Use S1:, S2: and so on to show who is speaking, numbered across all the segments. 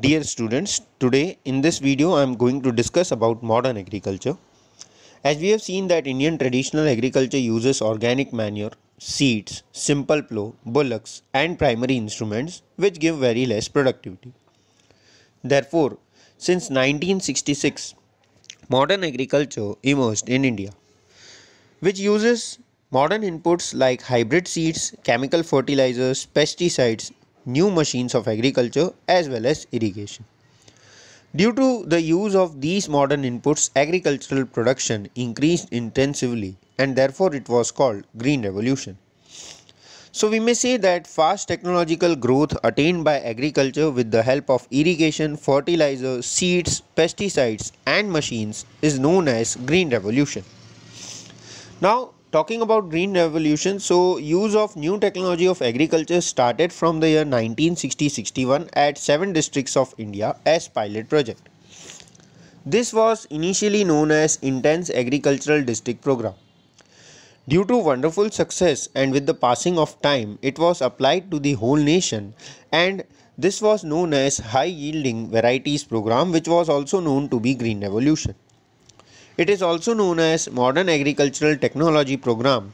S1: Dear students, today in this video I am going to discuss about modern agriculture. As we have seen that Indian traditional agriculture uses organic manure, seeds, simple plow, bullocks and primary instruments which give very less productivity. Therefore, since 1966, modern agriculture emerged in India which uses modern inputs like hybrid seeds, chemical fertilizers, pesticides new machines of agriculture as well as irrigation. Due to the use of these modern inputs, agricultural production increased intensively and therefore it was called Green Revolution. So we may say that fast technological growth attained by agriculture with the help of irrigation, fertilizer, seeds, pesticides and machines is known as Green Revolution. Now talking about green revolution so use of new technology of agriculture started from the year 1960-61 at seven districts of india as pilot project this was initially known as intense agricultural district program due to wonderful success and with the passing of time it was applied to the whole nation and this was known as high yielding varieties program which was also known to be green revolution it is also known as Modern Agricultural Technology Program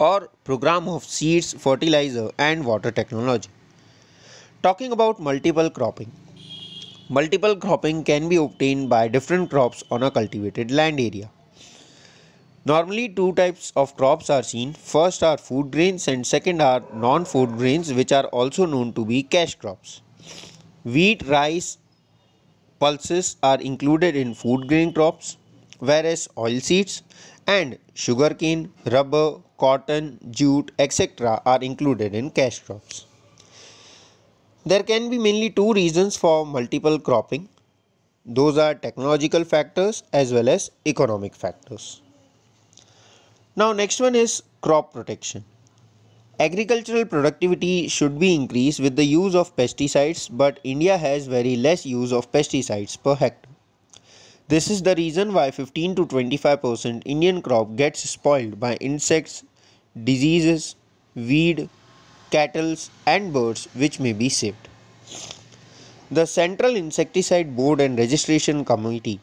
S1: or Program of Seeds, Fertilizer and Water Technology. Talking about multiple cropping. Multiple cropping can be obtained by different crops on a cultivated land area. Normally two types of crops are seen. First are food grains and second are non-food grains which are also known to be cash crops. Wheat, rice, pulses are included in food grain crops whereas oilseeds and sugarcane, rubber, cotton, jute, etc. are included in cash crops. There can be mainly two reasons for multiple cropping. Those are technological factors as well as economic factors. Now next one is crop protection. Agricultural productivity should be increased with the use of pesticides but India has very less use of pesticides per hectare. This is the reason why 15 to 25% Indian crop gets spoiled by insects, diseases, weed, cattle and birds which may be saved. The Central Insecticide Board and Registration Committee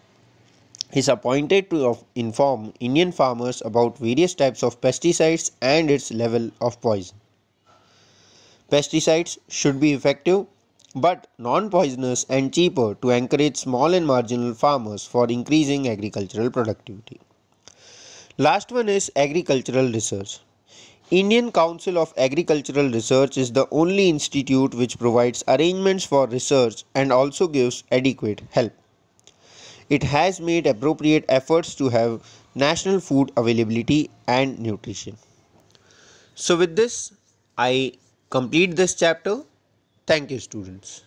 S1: is appointed to inform Indian farmers about various types of pesticides and its level of poison. Pesticides should be effective but non-poisonous and cheaper to encourage small and marginal farmers for increasing agricultural productivity. Last one is agricultural research. Indian Council of Agricultural Research is the only institute which provides arrangements for research and also gives adequate help. It has made appropriate efforts to have national food availability and nutrition. So with this, I complete this chapter Thank you students.